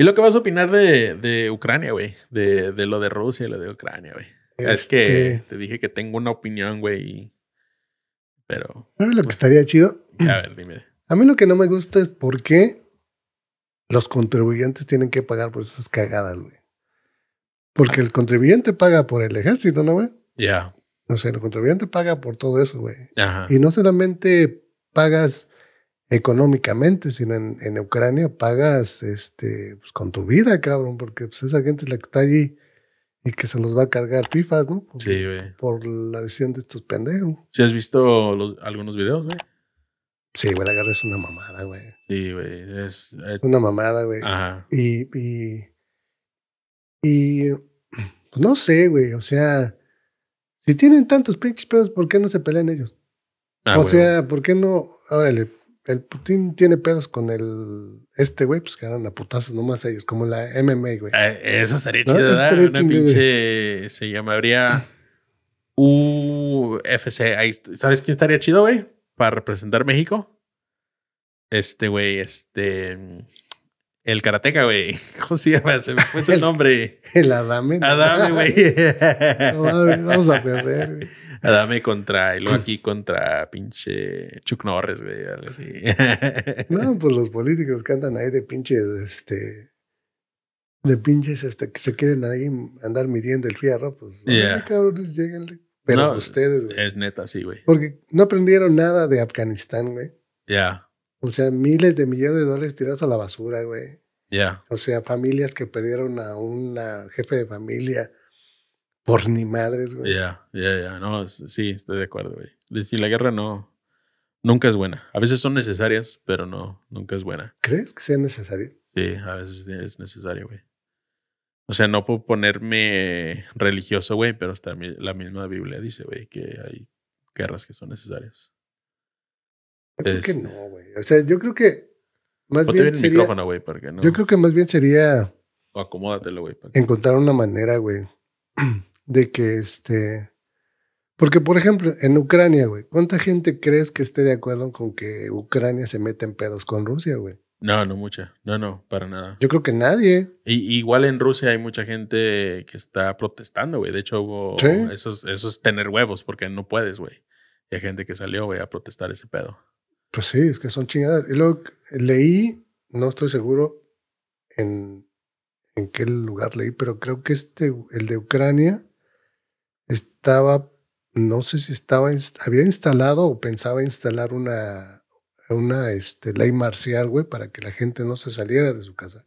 ¿Y lo que vas a opinar de, Ucrania, güey? De, lo de Rusia y lo de Ucrania, güey. Es que este, te dije que tengo una opinión, güey. Pero. ¿Sabes lo que pues, estaría chido? A ver, dime. A mí lo que no me gusta es por qué los contribuyentes tienen que pagar por esas cagadas, güey. Porque el contribuyente paga por el ejército, ¿no, güey? Ya. Yeah. O sea, el contribuyente paga por todo eso, güey. Y no solamente pagas económicamente, sino en, Ucrania pagas este, pues, con tu vida, cabrón, porque pues, esa gente es la que está allí y que se nos va a cargar pifas, ¿no? Por, sí, güey. Por la decisión de estos pendejos. Si has visto algunos videos, güey? Sí, güey, la guerra es una mamada, güey. Sí, güey. Es, eh una mamada, güey. Ajá. Y, y, pues no sé, güey, o sea, si tienen tantos pinches pedos, ¿por qué no se pelean ellos? Ah, o sea, ¿por qué no? Órale, el Putin tiene pedos con el este güey, pues quedaron a putazos nomás ellos, como la MMA, güey. Ah, eso estaría chido, ¿verdad? Una pinche se llamaría UFC. Ahí, ¿Sabes quién estaría chido, güey? Para representar México. Este güey, este el karateca, güey. ¿Cómo se llama? Se me fue su el, nombre. El Adame. Adame, güey. vamos a perder. güey. Adame contra, y luego aquí contra pinche Chuck Norris, güey. No, pues los políticos cantan ahí de pinches, este. De pinches hasta que se quieren ahí andar midiendo el fierro, pues. Yeah. Pero ustedes, güey. Es, neta, sí, güey. Porque no aprendieron nada de Afganistán, güey. Ya. O sea, miles de millones de dólares tirados a la basura, güey. Ya. O sea, familias que perdieron a un jefe de familia por ni madres, güey. Ya, ya, ya. No, sí, estoy de acuerdo, güey. Si la guerra no. Nunca es buena. A veces son necesarias, pero no, nunca es buena. ¿Crees que sea necesario? Sí, a veces es necesario, güey. O sea, no puedo ponerme religioso, güey, pero hasta la misma Biblia dice, güey, que hay guerras que son necesarias creo que este. no, güey. O sea, yo creo que más bien, sería... no. Yo creo que más bien sería o acomódatelo, güey. Encontrar una manera, güey, de que este porque por ejemplo, en Ucrania, güey, ¿cuánta gente crees que esté de acuerdo con que Ucrania se meta en pedos con Rusia, güey? No, no mucha. No, no, para nada. Yo creo que nadie. igual en Rusia hay mucha gente que está protestando, güey. De hecho, eso es tener huevos porque no puedes, güey. hay gente que salió, güey, a protestar ese pedo. Pues sí, es que son chingadas. Y luego leí, no estoy seguro en, en qué lugar leí, pero creo que este, el de Ucrania, estaba, no sé si estaba, había instalado o pensaba instalar una, una este, ley marcial, güey, para que la gente no se saliera de su casa.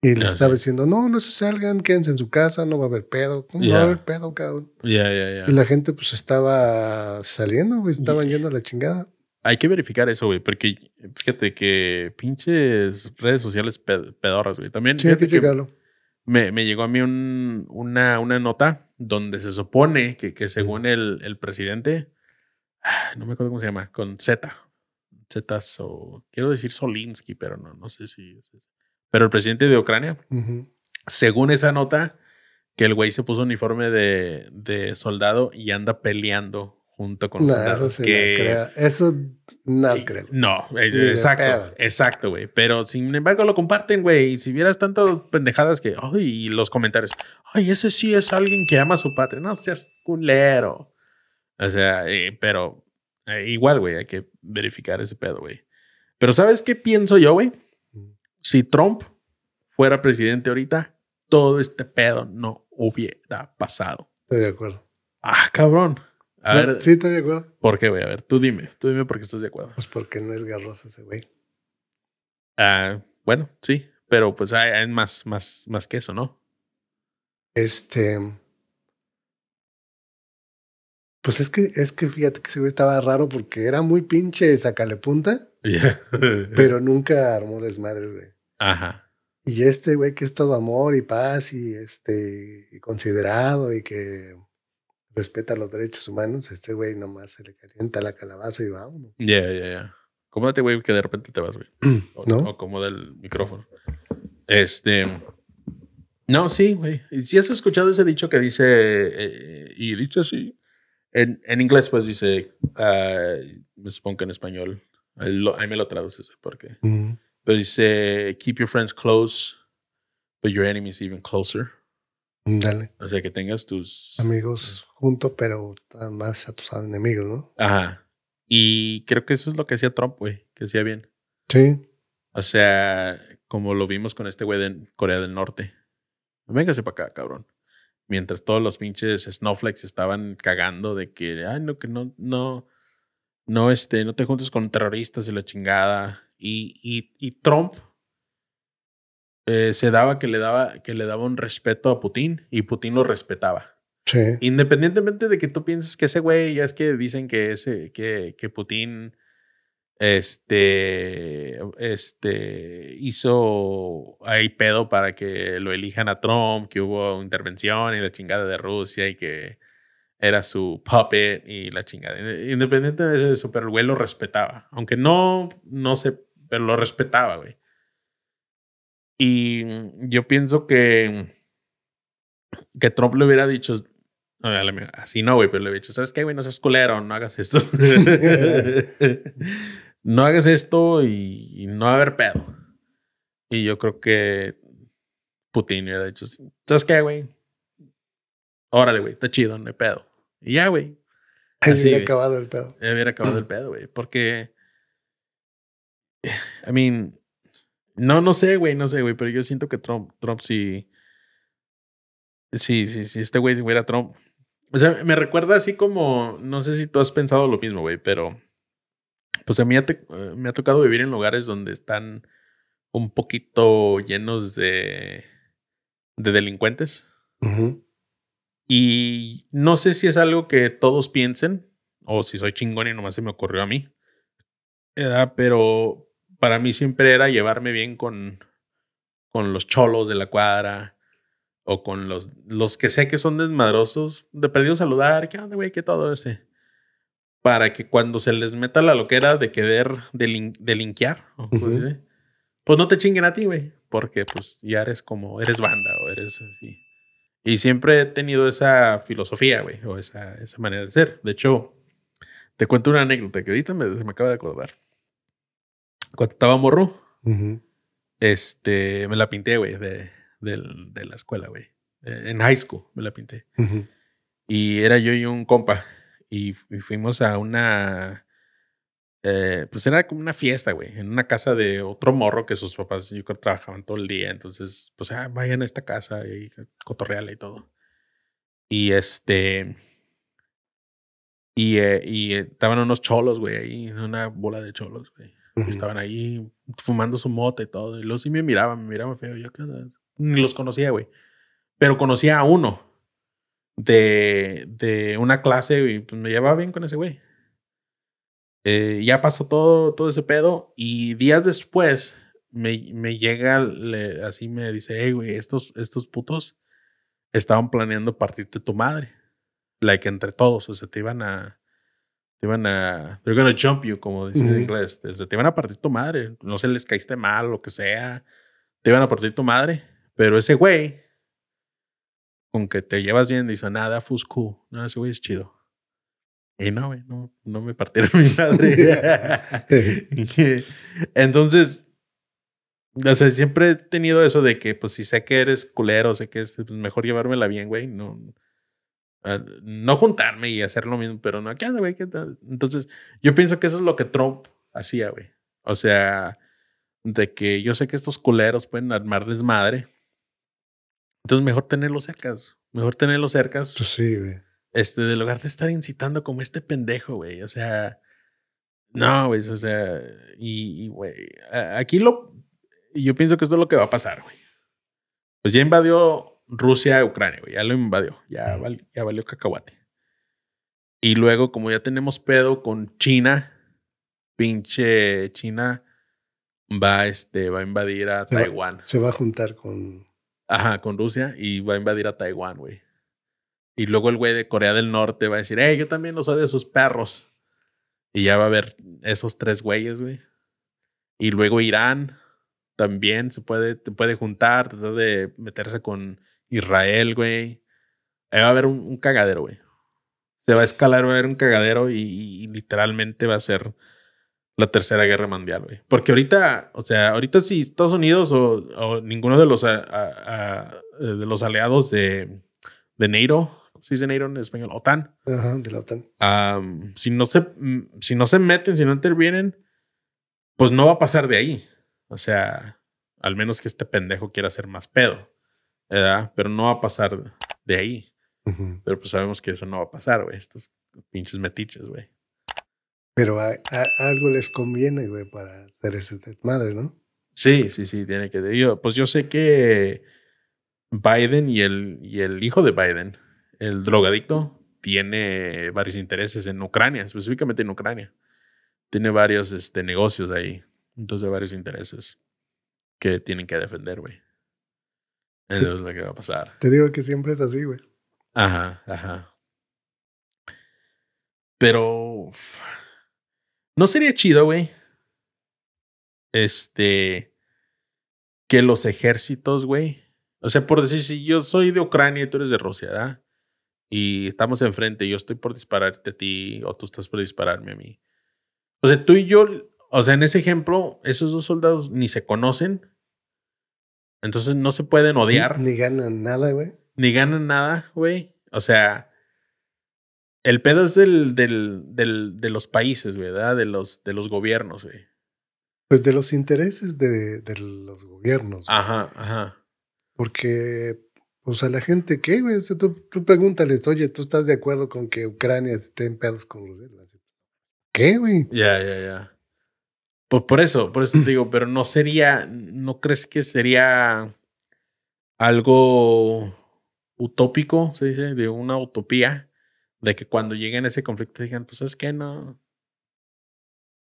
Y le estaba diciendo, no, no se salgan, quédense en su casa, no va a haber pedo, no va a haber pedo, cabrón. Y la gente pues estaba saliendo, güey, estaban yendo a la chingada. Hay que verificar eso, güey, porque fíjate que pinches redes sociales pedorras, güey. También Me, llegó a mí un, una, una nota donde se supone que, según el, presidente, ah, no me acuerdo cómo se llama, con Z, Z, o quiero decir Solinsky, pero no, no sé si Pero el presidente de Ucrania, según esa nota, que el güey se puso uniforme de, de soldado y anda peleando junto con Eso no Eso creo. No, exacto, exacto, güey. Pero sin embargo lo comparten, güey. Y si vieras tantas pendejadas que, ay, y los comentarios, ay, ese sí es alguien que ama a su patria. No seas culero. O sea, eh, pero eh, igual, güey, hay que verificar ese pedo, güey. Pero ¿sabes qué pienso yo, güey? Mm. Si Trump fuera presidente ahorita, todo este pedo no hubiera pasado. Estoy de acuerdo. Ah, cabrón sí, estoy de acuerdo. ¿Por qué, güey? A ver, tú dime, tú dime por qué estás de acuerdo. Pues porque no es garroso ese güey. Ah, bueno, sí, pero pues hay, más, más, más que eso, ¿no? Este. Pues es que, es que fíjate que ese güey estaba raro porque era muy pinche sacale punta, pero nunca armó desmadres, güey. Ajá. Y este güey que es todo amor y paz y este considerado y que respeta los derechos humanos, este güey nomás se le calienta la calabaza y va uno. ya ya yeah. Cómodate, este güey, que de repente te vas, güey. ¿No? O el micrófono. Este. No, sí, güey. si has escuchado ese dicho que dice, eh, y dicho así, en, en inglés pues dice, me supongo que en español, ahí, me lo traduces, porque. Pero dice, keep your friends close, but your enemies even closer. Dale. O sea, que tengas tus... Amigos juntos, pero más a tus enemigos, ¿no? Ajá. Y creo que eso es lo que hacía Trump, güey, que hacía bien. Sí. O sea, como lo vimos con este güey de Corea del Norte. Véngase para acá, cabrón. Mientras todos los pinches snowflakes estaban cagando de que, ay, no, que no, no, no, este, no te juntes con terroristas y la chingada. Y, y, y Trump eh, se daba que le daba que le daba un respeto a Putin y Putin lo respetaba. Independientemente de que tú pienses que ese güey, ya es que dicen que ese que, que Putin este este hizo ahí pedo para que lo elijan a Trump, que hubo intervención y la chingada de Rusia y que era su puppet y la chingada. independientemente de eso, pero el güey lo respetaba. Aunque no, no sé, pero lo respetaba, güey. Y yo pienso que, que Trump le hubiera dicho, así no, güey, pero le hubiera dicho, ¿sabes qué, güey? No seas culero, no hagas esto. no hagas esto y, no va a haber pedo. Y yo creo que Putin le hubiera dicho, ¿sabes qué, güey? Órale, güey, está chido, no hay pedo. Y ya, güey. Así acabado el pedo. Hubiera acabado el pedo, güey. Porque, I mean, no, no sé, güey, no sé, güey, pero yo siento que Trump, Trump sí. Sí, sí, sí, este güey era Trump. O sea, me recuerda así como, no sé si tú has pensado lo mismo, güey, pero pues a mí eh, me ha tocado vivir en lugares donde están un poquito llenos de, de delincuentes. Y no sé si es algo que todos piensen o si soy chingón y nomás se me ocurrió a mí. Eh, ah, pero para mí siempre era llevarme bien con, con los cholos de la cuadra o con los, los que sé que son desmadrosos, de perdido saludar, ¿qué onda, güey? ¿Qué todo ese? Para que cuando se les meta la loquera de querer delin delinquear, pues, no te chinguen a ti, güey, porque pues ya eres como, eres banda o eres así. Y siempre he tenido esa filosofía, güey, o esa, esa manera de ser. De hecho, te cuento una anécdota que ahorita me, me acaba de acordar cuando estaba morro, este, me la pinté, güey, de, del, de, la escuela, güey. E, en high school me la pinté. Y era yo y un compa. Y, fuimos a una. Eh, pues era como una fiesta, güey, en una casa de otro morro que sus papás, y yo trabajaban todo el día. Entonces, pues, ah, vayan a esta casa y cotorreale y todo. Y este. Y, eh, y estaban unos cholos, güey, ahí, una bola de cholos, güey. Estaban ahí fumando su mota y todo. Y los sí me miraban, me miraban feo. Yo ni los conocía, güey. Pero conocía a uno de, una clase y pues, me llevaba bien con ese güey. Eh, ya pasó todo, todo ese pedo y días después me, llega, así me dice, hey, güey, estos, estos putos estaban planeando partirte tu madre. Like, entre todos, o sea, te iban a te van a, they're gonna jump you, como dicen en inglés, te van a partir tu madre, no sé, les caíste mal, lo que sea, te iban a partir tu madre, pero ese güey, con que te llevas bien, dice, nada, Fuscu, no, ese güey es chido. Y no, güey, no, me partieron mi madre. Entonces, o sea, siempre he tenido eso de que, pues, si sé que eres culero, sé que es pues, mejor llevármela bien, güey, no no juntarme y hacer lo mismo, pero no, ¿qué güey? Entonces, yo pienso que eso es lo que Trump hacía, güey. O sea, de que yo sé que estos culeros pueden armar desmadre. Entonces, mejor tenerlos cercas. Mejor tenerlos cercas. Pues sí, güey. Este, de lugar de estar incitando como este pendejo, güey. O sea, no, güey. O sea, y, güey, aquí lo. Yo pienso que esto es lo que va a pasar, güey. Pues ya invadió Rusia a Ucrania, güey. Ya lo invadió. Ya, valió cacahuate. Y luego, como ya tenemos pedo con China, pinche China va, este, va a invadir a Taiwán. se va a juntar con. Ajá, con Rusia y va a invadir a Taiwán, güey. Y luego el güey de Corea del Norte va a decir, hey, yo también los odio de esos perros. Y ya va a haber esos tres güeyes, güey. Y luego Irán también se puede, puede juntar, tratar de meterse con Israel, güey. Ahí va a haber un, cagadero, güey. Se va a escalar, va a haber un cagadero y, literalmente va a ser la tercera guerra mundial, güey. Porque ahorita, o sea, ahorita si Estados Unidos o, ninguno de los, eh, de los aliados de, de NATO, si dice NATO en español, OTAN. Ajá, de la OTAN. si, no se, mm, si no se meten, si no intervienen, pues no va a pasar de ahí. O sea, al menos que este pendejo quiera hacer más pedo. Pero no va a pasar de ahí. Pero pues sabemos que eso no va a pasar, güey. Estos pinches metiches, güey. Pero algo les conviene, güey, para hacer ese Madre, ¿no? Sí, sí, sí, tiene que. Yo, pues yo sé que Biden y el, y el hijo de Biden, el drogadicto, tiene varios intereses en Ucrania, específicamente en Ucrania. Tiene varios este, negocios ahí. Entonces, varios intereses que tienen que defender, güey es lo que va a pasar. Te digo que siempre es así, güey. Ajá, ajá. Pero. No sería chido, güey. Este. Que los ejércitos, güey. O sea, por decir, si yo soy de Ucrania y tú eres de Rusia, ¿verdad? Y estamos enfrente, yo estoy por dispararte a ti o tú estás por dispararme a mí. O sea, tú y yo, o sea, en ese ejemplo, esos dos soldados ni se conocen, entonces no se pueden odiar. Ni, ganan nada, güey. Ni ganan nada, güey. O sea, el pedo es del, del, del, de los países, ¿verdad? De los, de los gobiernos, güey. Pues de los intereses de, de los gobiernos. Ajá, ajá. Porque, o sea, la gente, ¿qué, güey? O sea, tú, tú pregúntales, oye, ¿tú estás de acuerdo con que Ucrania esté en pedos con Rusia? ¿Qué, güey? Ya, ya, ya. Pues por eso, por eso te digo, pero no sería, ¿no crees que sería algo utópico, se dice, de una utopía, de que cuando lleguen a ese conflicto digan, pues es que no,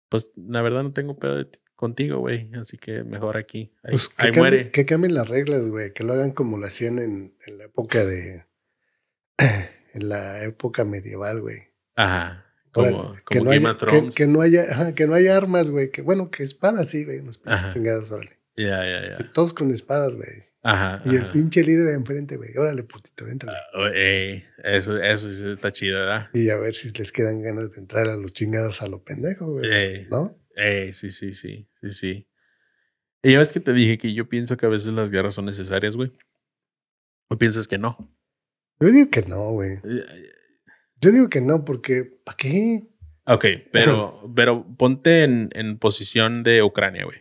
pues la verdad no tengo pedo contigo, güey, así que mejor aquí, ahí, pues, que muere. Que cambien las reglas, güey, que lo hagan como lo hacían en, en la época de, en la época medieval, güey. Ajá como, que, no haya, que, no haya, que, no haya, armas, güey. Que bueno, que espadas, sí, güey. Unas pinches chingados, órale. Ya, ya, ya. Todos con espadas, güey. Ajá. Y el pinche líder de enfrente, güey. Órale, putito, entra. Ah, oh, eso, eso sí está chido, ¿verdad? Y a ver si les quedan ganas de entrar a los chingados a lo pendejo, güey. ¿No? Ey, sí, sí, sí, sí, sí. Y ya ves que te dije que yo pienso que a veces las guerras son necesarias, güey. ¿O piensas que no? Yo digo que no, güey. Eh, yo digo que no, porque ¿para qué? Ok, pero, pero ponte en, en posición de Ucrania, güey.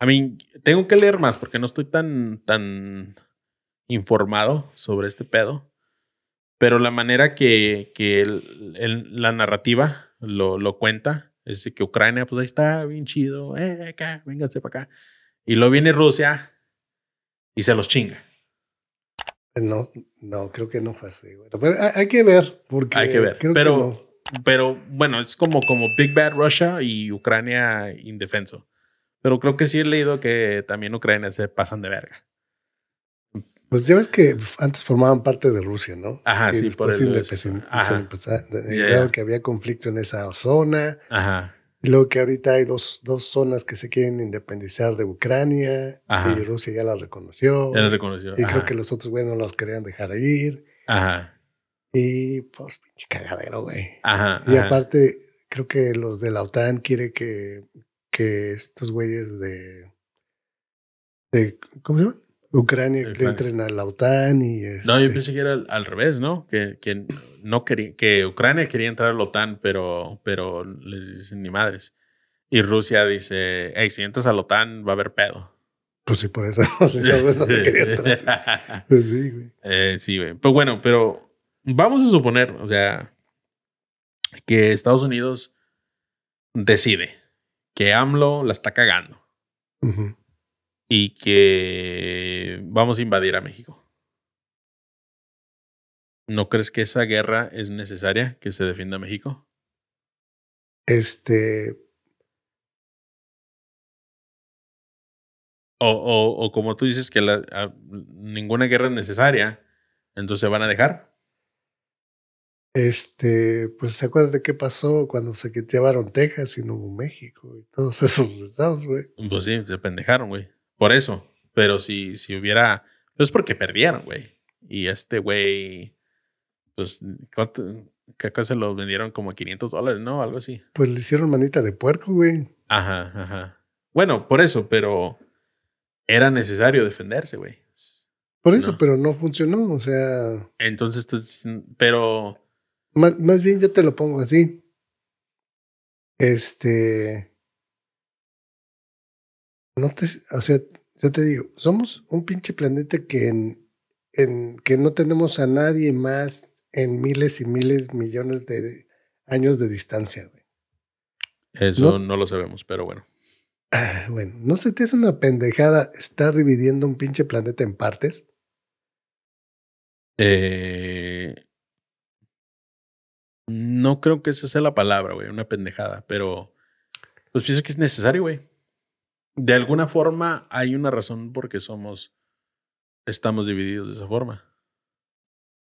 A mí, tengo que leer más porque no estoy tan, tan informado sobre este pedo. Pero la manera que, la narrativa lo, lo cuenta es que Ucrania, pues ahí está, bien chido, eh, acá, para acá. Y luego viene Rusia y se los chinga. No, no, creo que no fue así. pero hay, que ver. Porque hay que ver. pero, pero bueno, es como, como Big Bad Russia y Ucrania indefenso. Pero creo que sí he leído que también Ucrania se pasan de verga. Pues ya ves que antes formaban parte de Rusia, ¿no? Ajá, sí, por eso. Se, que había conflicto en esa zona. Ajá lo que ahorita hay dos, zonas que se quieren independizar de Ucrania y Rusia ya las reconoció. Ya las reconoció. Y creo que los otros güeyes no las querían dejar ir. Ajá. Y pues, pinche cagadero, güey. Ajá. Y aparte, creo que los de la OTAN quiere que, que estos güeyes de, de. ¿Cómo se llama? Ucrania que le entren a la OTAN y... No, yo este pensé que era al, revés, ¿no? Que, que, no quería, que Ucrania quería entrar a la OTAN, pero, pero les dicen ni madres. Y Rusia dice, hey, si entras a la OTAN va a haber pedo. Pues sí, por eso. Sí. Pues, quería entrar. Pues sí, güey. Eh, sí, güey. Pues bueno, pero vamos a suponer, o sea, que Estados Unidos decide que AMLO la está cagando. Uh y que vamos a invadir a México. ¿No crees que esa guerra es necesaria que se defienda México? Este. O, o, como tú dices que ah, ninguna guerra es necesaria, entonces ¿se van a dejar. Este, pues se acuerdan de qué pasó cuando se llevaron Texas y no hubo México y todos esos estados, güey. Pues sí, se pendejaron, güey. Por eso. Pero si, si hubiera. Pues porque perdieron, güey. Y este güey. Pues, ¿cuánto? acá se los vendieron como a 500 dólares, ¿no? Algo así. Pues le hicieron manita de puerco, güey. Ajá, ajá. Bueno, por eso, pero era necesario defenderse, güey. Por eso, pero no funcionó, o sea. Entonces, pues, pero. más bien yo te lo pongo así. Este no te, o sea, yo te digo, somos un pinche planeta que en, que no tenemos a nadie más en miles y miles, millones de años de distancia, güey. Eso no, lo sabemos, pero bueno. Ah, bueno, ¿no sé te es una pendejada estar dividiendo un pinche planeta en partes? Eh, no creo que esa sea la palabra, güey, una pendejada, pero pues pienso que es necesario, güey de alguna forma hay una razón por somos, estamos divididos de esa forma.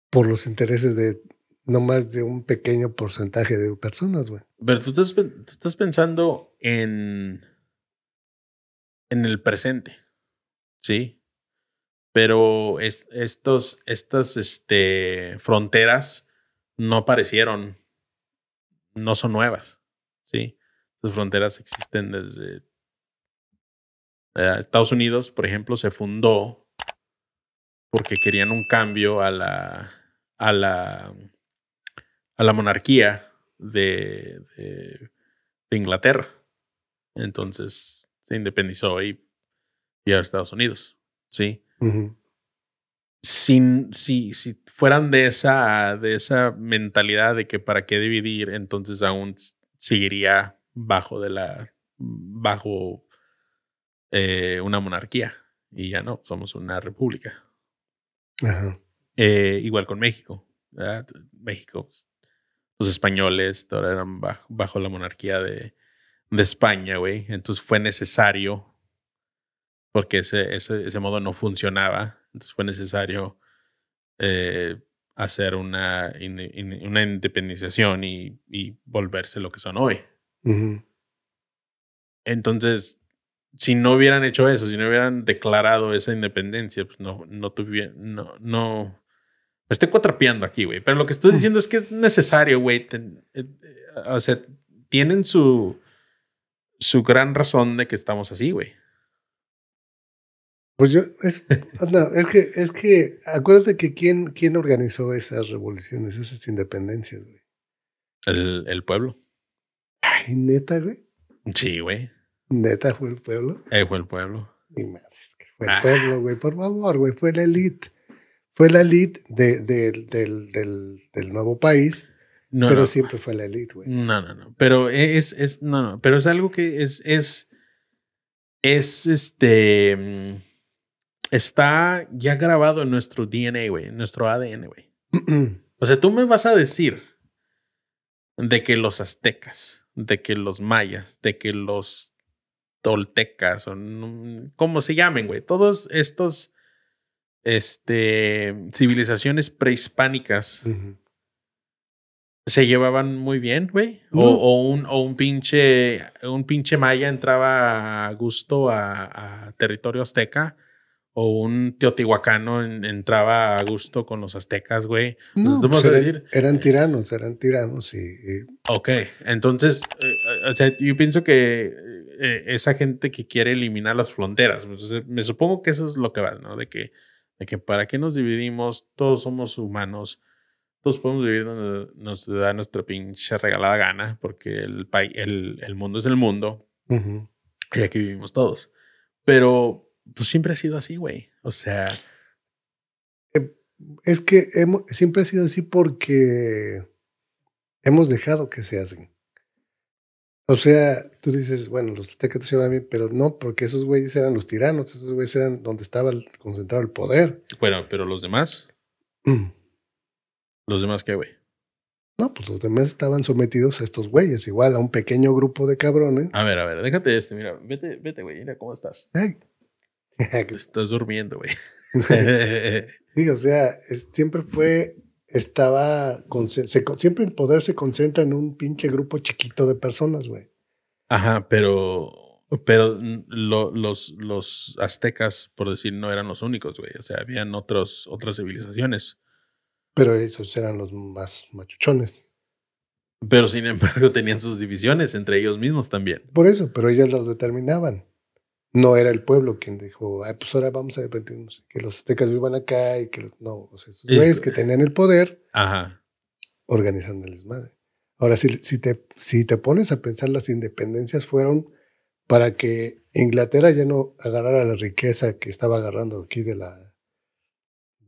Por los intereses de no más de un pequeño porcentaje de personas, güey. Pero tú estás, estás pensando en, en el presente, ¿sí? Pero es, estos, estas este, fronteras no aparecieron, no son nuevas, ¿sí? Las fronteras existen desde eh, Estados Unidos, por ejemplo, se fundó porque querían un cambio a la, a la, a la monarquía de, Inglaterra. Entonces se independizó y, y a Estados Unidos. Sí. Sin, si, si fueran de esa, de esa mentalidad de que para qué dividir, entonces aún seguiría bajo de la bajo eh, una monarquía y ya no, somos una república. Eh, igual con México. México, pues, los españoles ahora eran bajo, la monarquía de, de España, güey. Entonces fue necesario, porque ese, ese, modo no funcionaba, entonces fue necesario eh, hacer una, una independización y, volverse lo que son hoy. Entonces, si no hubieran hecho eso, si no hubieran declarado esa independencia, pues no, no tuvieran, no, no. Me estoy cuatrapeando aquí, güey. Pero lo que estoy mm. diciendo es que es necesario, güey. Eh, eh, o sea, tienen su, su gran razón de que estamos así, güey. Pues yo, es, no, es que, es que, acuérdate que quién, quién organizó esas revoluciones, esas independencias, güey. El, el pueblo. Ay, neta, güey. Sí, güey. Neta, fue el pueblo. Eh, fue el pueblo. fue el ah. pueblo, güey. Por favor, güey, fue la elite. Fue la elite del, nuevo país. pero siempre fue la elite, güey. No, no, no. Pero e, es, es, no, no. Pero es algo que es, es, es este, mm, está ya grabado en nuestro DNA, güey, en nuestro ADN, güey. o sea, tú me vas a decir de que los aztecas, de que los mayas, de que los toltecas o como se llamen, güey. Todos estos este, civilizaciones prehispánicas se llevaban muy bien, güey. O, un, o, un, pinche un pinche maya entraba a gusto a, territorio azteca. O un teotihuacano entraba a gusto con los aztecas, güey. No, pues decir? eran tiranos, eran tiranos y... Okay. Ok, entonces, eh, eh, o sea, yo pienso que eh, esa gente que quiere eliminar las fronteras. me supongo que eso es lo que va, ¿no? De que, de que para qué nos dividimos, todos somos humanos, todos podemos vivir donde nos da nuestra pinche regalada gana, porque el, el mundo es el mundo y aquí vivimos todos. Pero, pues siempre ha sido así, güey. O sea... Eh, es que hemos, siempre ha sido así porque hemos dejado que se hacen. O sea, tú dices, bueno, los aztecas se a mí, pero no, porque esos güeyes eran los tiranos, esos güeyes eran donde estaba concentrado el poder. Bueno, pero los demás. Mm. ¿Los demás qué, güey? No, pues los demás estaban sometidos a estos güeyes, igual a un pequeño grupo de cabrones. A ver, a ver, déjate este, mira, vete, vete, güey, mira cómo estás. estás durmiendo, güey. sí, o sea, siempre fue estaba, siempre el poder se concentra en un pinche grupo chiquito de personas, güey. Ajá, pero, pero los, los aztecas, por decir, no eran los únicos, güey. O sea, habían otros, otras civilizaciones. Pero esos eran los más machuchones. Pero sin embargo tenían sus divisiones entre ellos mismos también. Por eso, pero ellas las determinaban no era el pueblo quien dijo, pues ahora vamos a arrepentirnos, que los aztecas vivan acá y que no, o sea, esos güeyes que tenían el poder Ajá. organizaron el desmadre. Ahora, si, si, te, si te pones a pensar, las independencias fueron para que Inglaterra ya no agarrara la riqueza que estaba agarrando aquí de, la,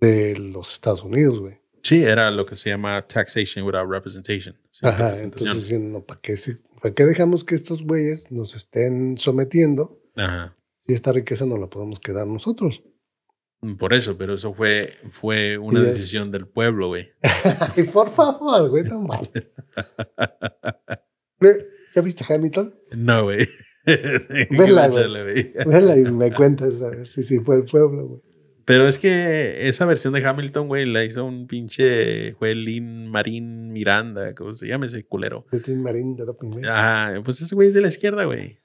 de los Estados Unidos, güey. Sí, era lo que se llama taxation without representation. Ajá, entonces, ¿para qué, ¿para qué dejamos que estos güeyes nos estén sometiendo? Ajá. Si esta riqueza no la podemos quedar nosotros. Mm, por eso, pero eso fue, fue una decisión del pueblo, güey. Y por favor, güey, no mal. ¿Ya viste Hamilton? No, güey. Vela, Vela y me cuentas a ver si sí fue el pueblo, güey. Pero es que esa versión de Hamilton, güey, la hizo un pinche Juelín Marín Miranda, ¿cómo se llama ese culero? Juelín Marín de la Ajá, pues ese güey es de la izquierda, güey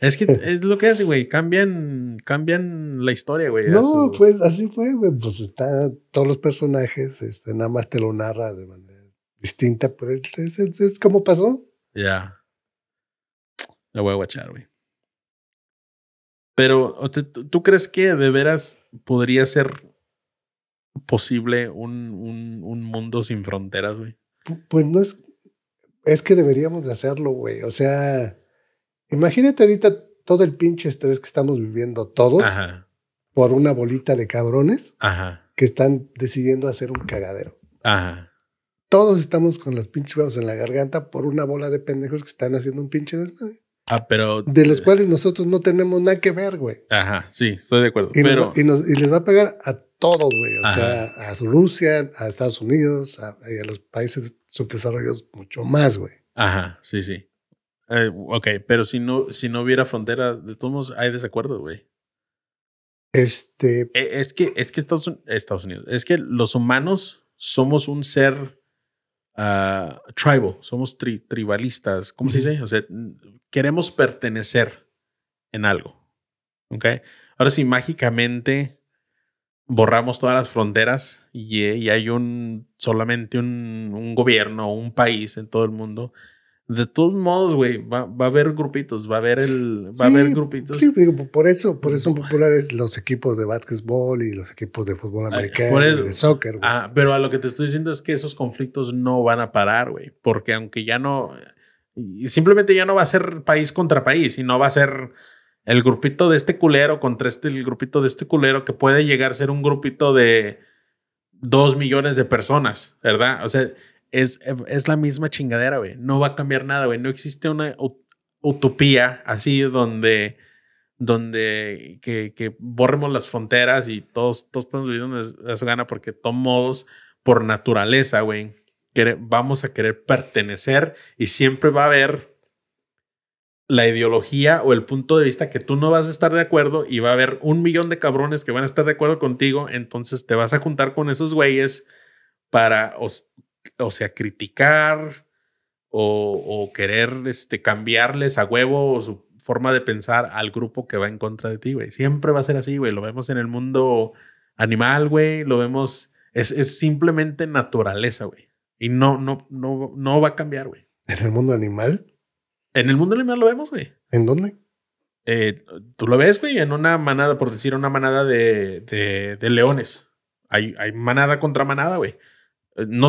es que es lo que hace, güey. Cambian, cambian la historia, güey. No, pues así fue, güey. Pues está todos los personajes, este, nada más te lo narra de manera distinta, pero es, es, como pasó. Ya. Yeah. La voy a guachar, güey. Pero, ¿tú, crees que de veras podría ser posible un, un, un mundo sin fronteras, güey? Pues no es. Es que deberíamos de hacerlo, güey. O sea Imagínate ahorita todo el pinche estrés que estamos viviendo todos por una bolita de cabrones que están decidiendo hacer un cagadero. Ajá. Todos estamos con las pinches huevos en la garganta por una bola de pendejos que están haciendo un pinche desmadre. Ah, pero. De los cuales nosotros no tenemos nada que ver, güey. Ajá, sí, estoy de acuerdo. Y, pero... y, les va a pegar a todos, güey. O sea, a Rusia, a Estados Unidos, a, a los países subdesarrollados mucho más, güey. Ajá, sí, sí. Eh, ok, pero si no, si no hubiera frontera, de todos modos hay desacuerdo, güey. Este. E, es que, es que Estados, Unidos, es que los humanos somos un ser ah, tribal, somos tribalistas, ¿cómo se dice? O sea, queremos pertenecer en algo. ¿Ok? Ahora si mágicamente borramos todas las fronteras y, y hay un solamente un, un gobierno, un país en todo el mundo de todos modos, güey, va, a haber grupitos, va a haber el, va a haber grupitos. Sí, digo, por eso, por eso son populares los equipos de básquetbol y los equipos de fútbol americano y de soccer. güey. Ah, pero a lo que te estoy diciendo es que esos conflictos no van a parar, güey, porque aunque ya no, simplemente ya no va a ser país contra país y no va a ser el grupito de este culero contra este, el grupito de este culero que puede llegar a ser un grupito de dos millones de personas, ¿verdad? O sea, es, la misma chingadera, güey. No va a cambiar nada, güey. No existe una utopía así donde, donde que, borremos las fronteras y todos, todos podemos vivir donde gana porque todos modos, por naturaleza, güey, vamos a querer pertenecer y siempre va a haber la ideología o el punto de vista que tú no vas a estar de acuerdo y va a haber un millón de cabrones que van a estar de acuerdo contigo, entonces te vas a juntar con esos güeyes para o sea, criticar o, querer este, cambiarles a huevo su forma de pensar al grupo que va en contra de ti, güey. Siempre va a ser así, güey. Lo vemos en el mundo animal, güey. Lo vemos. Es, simplemente naturaleza, güey. Y no, no, no, no va a cambiar, güey. ¿En el mundo animal? En el mundo animal lo vemos, güey. ¿En dónde? Eh, tú lo ves, güey, en una manada, por decir una manada de, leones. hay manada contra manada, güey. Eh, no,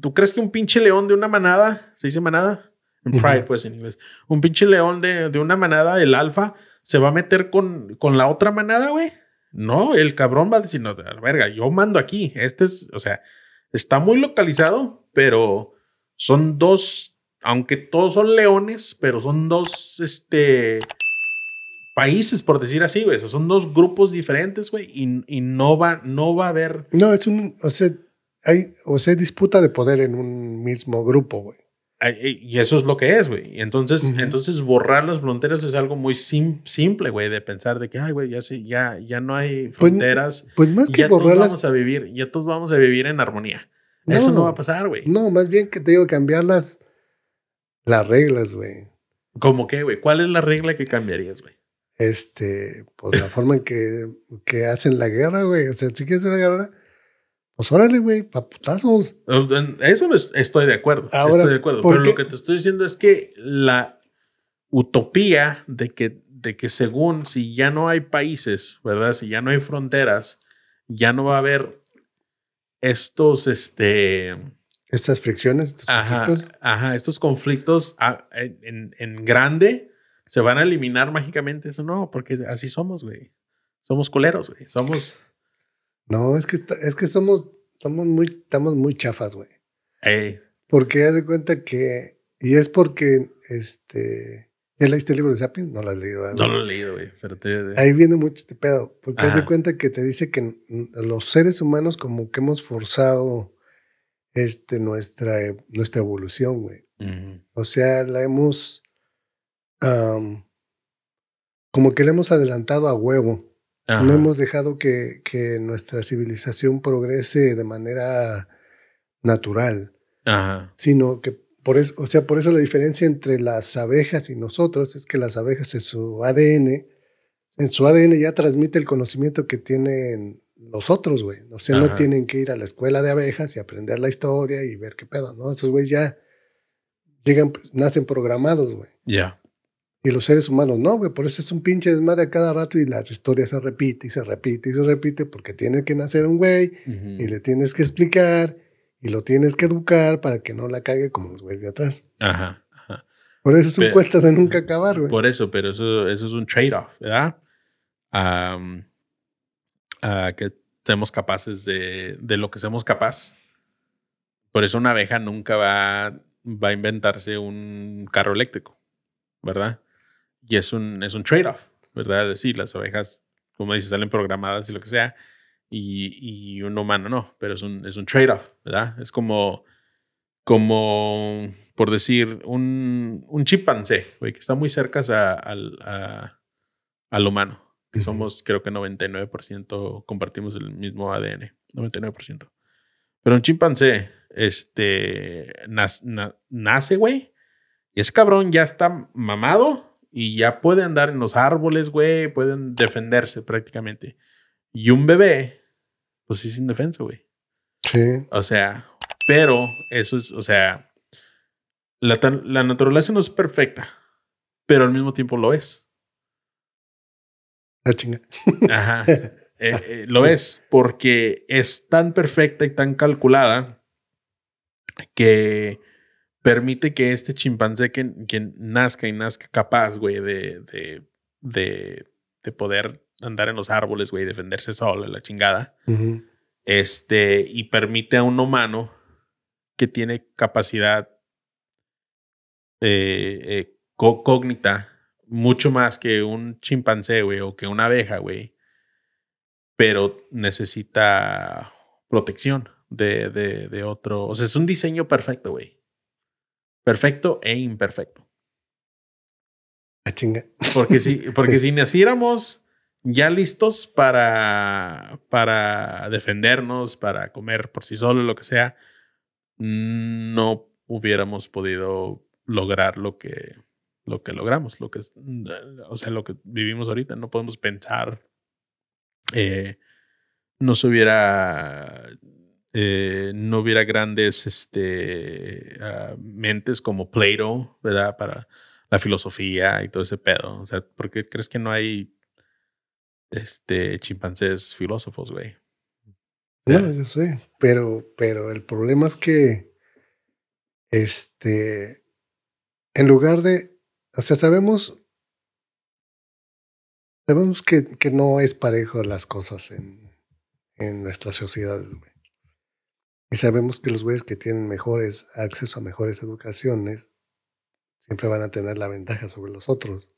¿Tú crees que un pinche león de una manada, se dice manada? En pride, pues en inglés. Un pinche león de, una manada, el alfa, se va a meter con, con la otra manada, güey. No, el cabrón va a decir, no, la verga, yo mando aquí. Este es, o sea, está muy localizado, pero son dos, aunque todos son leones, pero son dos, este, países, por decir así, güey. son dos grupos diferentes, güey, y, no, va, no va a haber. No, es un, o sea, o sea, disputa de poder en un mismo grupo, güey. Y eso es lo que es, güey. Entonces, entonces borrar las fronteras es algo muy simple, güey, de pensar de que, ay, güey, ya, sí, ya, ya no hay pues, pues, fronteras. Pues, más que ya borrarlas. vamos a vivir, ya todos vamos a vivir en armonía. eso no va a pasar, güey. No, más bien que te digo, cambiar las, las reglas, güey. ¿Cómo qué, güey? ¿Cuál es la regla que cambiarías, güey? Este, pues la forma en que, que hacen la guerra, güey. O sea, si quieres hacer la guerra, pues órale, güey, paputazos. Pues, eso estoy de acuerdo. Ahora, estoy de acuerdo. Pero lo que te estoy diciendo es que la utopía de que, de que según si ya no hay países, ¿verdad? Si ya no hay fronteras, ya no va a haber estos, este... Estas fricciones, estos ajá, conflictos. Ajá, estos conflictos ah, en, en grande se van a eliminar mágicamente. Eso no, porque así somos, güey. Somos culeros, güey. Somos... No, es que, es que somos, muy, estamos muy chafas, güey. Porque haz de cuenta que, y es porque, este, ¿ya leíste el libro de Sapiens? No lo has leído, No lo he leído, güey. Ahí viene mucho este pedo, porque de cuenta que te dice que los seres humanos como que hemos forzado este, nuestra, nuestra evolución, güey. O sea, la hemos, como que la hemos adelantado a huevo. No hemos dejado que, nuestra civilización progrese de manera natural, sino que por eso, o sea, por eso la diferencia entre las abejas y nosotros es que las abejas en su ADN, en su ADN ya transmite el conocimiento que tienen los otros, güey. O sea, no tienen que ir a la escuela de abejas y aprender la historia y ver qué pedo, ¿no? Esos güey ya llegan, nacen programados, güey. Ya. Y los seres humanos, no, güey, por eso es un pinche desmadre a cada rato y la historia se repite y se repite y se repite porque tiene que nacer un güey y le tienes que explicar y lo tienes que educar para que no la cague como los güeyes de atrás. Ajá. ajá. Por eso es un cuento de nunca acabar, güey. Por eso, pero eso, eso es un trade-off, ¿verdad? que seamos capaces de, lo que seamos capaz. Por eso una abeja nunca va, va a inventarse un carro eléctrico, ¿verdad? Y es un, es un trade-off, ¿verdad? Sí, las ovejas, como dices, salen programadas y lo que sea, y, un humano no, pero es un, es trade-off, ¿verdad? Es como, como por decir, un, chimpancé, güey, que está muy cerca al humano. Que somos, creo que 99% compartimos el mismo ADN, 99%. Pero un chimpancé, este, nace, güey, y ese cabrón ya está mamado y ya puede andar en los árboles, güey, pueden defenderse prácticamente. Y un bebé, pues sí sin defensa, güey. Sí. O sea, pero eso es, o sea, la, naturaleza no es perfecta, pero al mismo tiempo lo es. La chinga. Ajá. Eh, eh, lo es, porque es tan perfecta y tan calculada que permite que este chimpancé que, nazca y nazca capaz, güey, de, poder andar en los árboles, güey, defenderse solo, la chingada. Este, y permite a un humano que tiene capacidad eh, eh mucho más que un chimpancé, güey, o que una abeja, güey, pero necesita protección de, de, de otro. O sea, es un diseño perfecto, güey perfecto e imperfecto. A ah, chinga. Porque si, porque si naciéramos ya listos para, para defendernos, para comer por sí solos, lo que sea, no hubiéramos podido lograr lo que, lo que logramos, lo que, o sea, lo que vivimos ahorita. No podemos pensar. Eh, no se hubiera eh, no hubiera grandes este, ah, mentes como Plato, ¿verdad? Para la filosofía y todo ese pedo. O sea, ¿por qué crees que no hay este, chimpancés filósofos, güey? No, yo sé, pero, pero el problema es que, este, en lugar de, o sea, sabemos, sabemos que, que no es parejo las cosas en, en nuestras sociedades, güey. Y sabemos que los güeyes que tienen mejores acceso a mejores educaciones siempre van a tener la ventaja sobre los otros.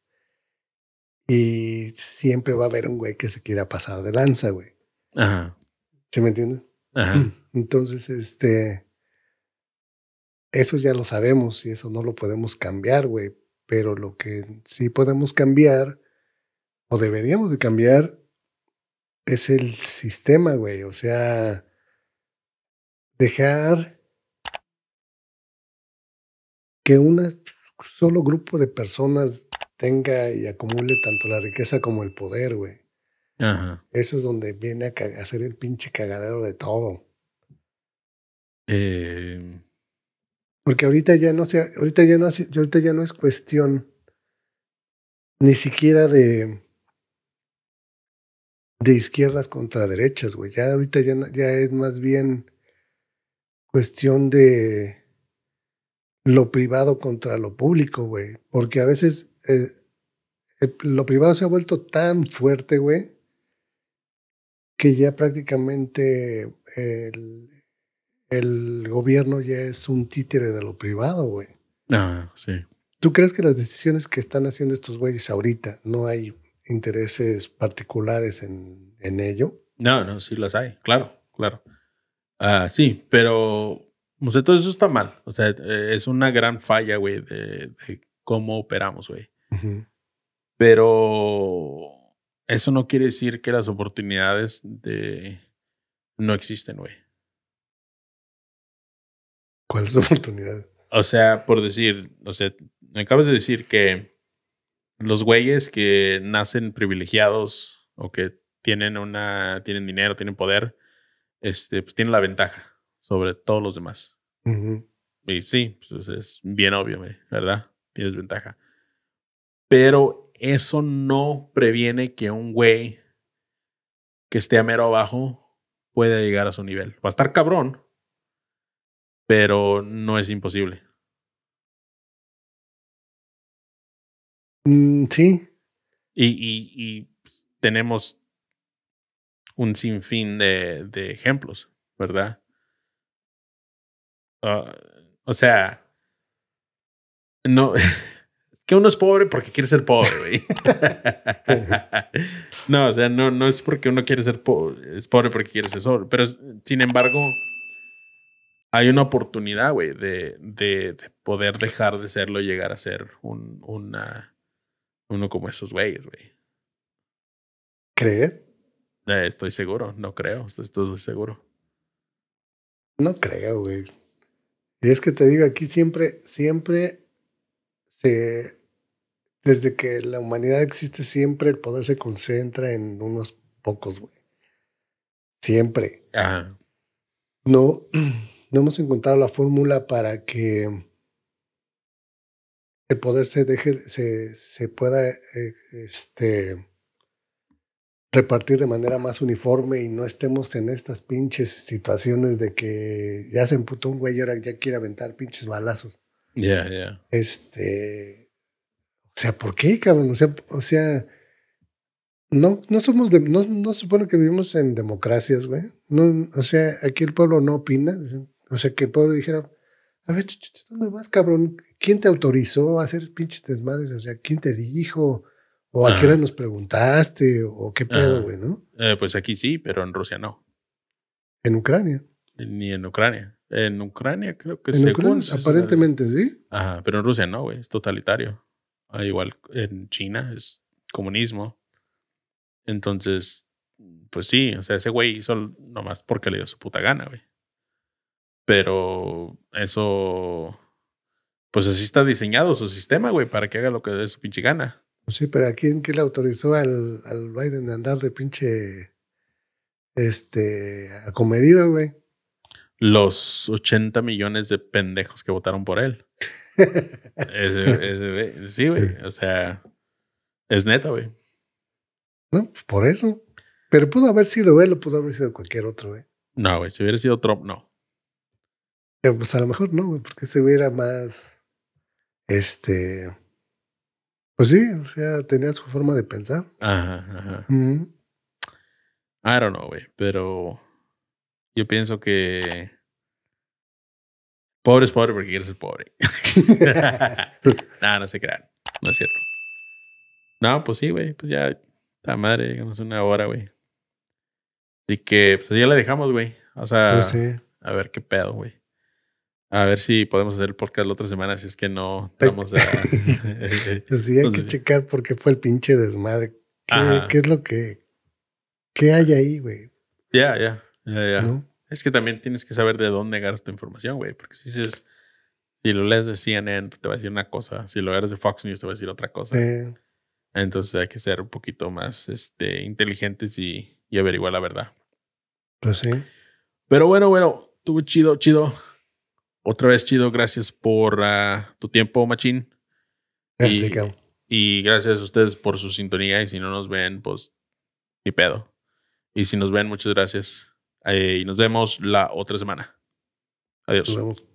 Y siempre va a haber un güey que se quiera pasar de lanza, güey. Ajá. me entiende? Ajá. Entonces, este. Eso ya lo sabemos y eso no lo podemos cambiar, güey. Pero lo que sí podemos cambiar, o deberíamos de cambiar, es el sistema, güey. O sea, dejar que un solo grupo de personas tenga y acumule tanto la riqueza como el poder, güey. Ajá. Eso es donde viene a hacer el pinche cagadero de todo. Eh... Porque ahorita ya no sea, ahorita ya no, ahorita ya no es cuestión ni siquiera de de izquierdas contra derechas, güey. Ya ahorita ya es más bien cuestión de lo privado contra lo público, güey. Porque a veces eh, eh, lo privado se ha vuelto tan fuerte, güey, que ya prácticamente el, gobierno ya es un títere de lo privado, güey. Ah, sí. ¿Tú crees que las decisiones que están haciendo estos güeyes ahorita no hay intereses particulares en, en ello? No, no, sí las hay, claro, claro. Ah, sí, pero, no sea, todo eso está mal. O sea, eh, es una gran falla, güey, de, cómo operamos, güey. Pero eso no quiere decir que las oportunidades de no existen, güey. ¿Cuáles oportunidades? O sea, por decir, o sea, me acabas de decir que los güeyes que nacen privilegiados o que tienen una, tienen dinero, tienen poder, este, pues tiene la ventaja sobre todos los demás. Y sí, pues es bien obvio, ¿verdad? Tienes ventaja. Pero eso no previene que un güey que esté a mero abajo pueda llegar a su nivel. Va a estar cabrón, pero no es imposible. Mm, sí. y tenemos un sinfín de, de ejemplos, ¿verdad? Ah, o sea, no, es que uno es pobre porque quiere ser pobre, güey. no, o sea, no, no es porque uno quiere ser pobre, es pobre porque quiere ser pobre, pero sin embargo, hay una oportunidad, güey, de, de, de, poder dejar de serlo y llegar a ser un, una, uno como esos güeyes, güey. ¿Crees? Eh, estoy seguro, no creo, estoy, estoy seguro. No creo, güey. Y es que te digo, aquí siempre, siempre se. Desde que la humanidad existe, siempre el poder se concentra en unos pocos, güey. Siempre. Ajá. No, no hemos encontrado la fórmula para que el poder se deje, se, se pueda eh, este, repartir de manera más uniforme y no estemos en estas pinches situaciones de que ya se emputó un güey y ahora ya quiere aventar pinches balazos. Ya, ya. Este. O sea, ¿por qué, cabrón? O sea, o sea no, no somos. De, no, no supone que vivimos en democracias, güey. No, o sea, aquí el pueblo no opina. O sea, que el pueblo dijera. A ver, ¿dónde vas, cabrón? ¿Quién te autorizó a hacer pinches desmadres? O sea, ¿quién te dijo? ¿O a quién qué nos preguntaste? ¿O qué pedo, güey, no? Eh, pues aquí sí, pero en Rusia no. ¿En Ucrania? Eh, ni en Ucrania. En Ucrania creo que ¿En Ucrania? Aparentemente sí. Ajá, pero en Rusia no, güey, es totalitario. Ah, igual en China es comunismo. Entonces, pues sí, o sea, ese güey hizo nomás porque le dio su puta gana, güey. Pero eso, pues así está diseñado su sistema, güey, para que haga lo que dé su pinche gana sí, pero ¿a quién le autorizó al, al Biden a andar de pinche este acomedido, güey? Los 80 millones de pendejos que votaron por él. Sí, güey. O sea, es neta, güey. No, pues por eso. Pero pudo haber sido él o pudo haber sido cualquier otro, güey. No, güey. Si hubiera sido Trump, no. Eh, pues a lo mejor no, güey, porque se hubiera más. Este pues sí, o sea, tenía su forma de pensar. Ajá, ajá. I don't know, güey, pero yo pienso que pobre es pobre porque quieres ser pobre. no, no se crean, no es cierto. No, pues sí, güey, pues ya, la madre, llegamos una hora, güey. Y que pues ya la dejamos, güey. O sea, pues a ver qué pedo, güey. A ver si podemos hacer el podcast la otra semana, si es que no vamos a... Pues sí, hay que checar porque fue el pinche desmadre. ¿Qué, es lo que... ¿Qué hay ahí, güey? Ya, ya, ya, ya. Es que también tienes que saber de dónde agarras tu información, güey. Porque si dices, si lo lees de CNN, te va a decir una cosa. Si lo lees de Fox News, te va a decir otra cosa. Eh. Entonces hay que ser un poquito más este, inteligentes y, y averiguar la verdad. Pues sí. Pero bueno, bueno, estuvo chido, chido. Otra vez, chido, gracias por ah, tu tiempo, Machín. Y, y, gracias a ustedes por su sintonía. Y si no nos ven, pues ni pedo. Y si nos ven, muchas gracias. Eh, y nos vemos la otra semana. Adiós.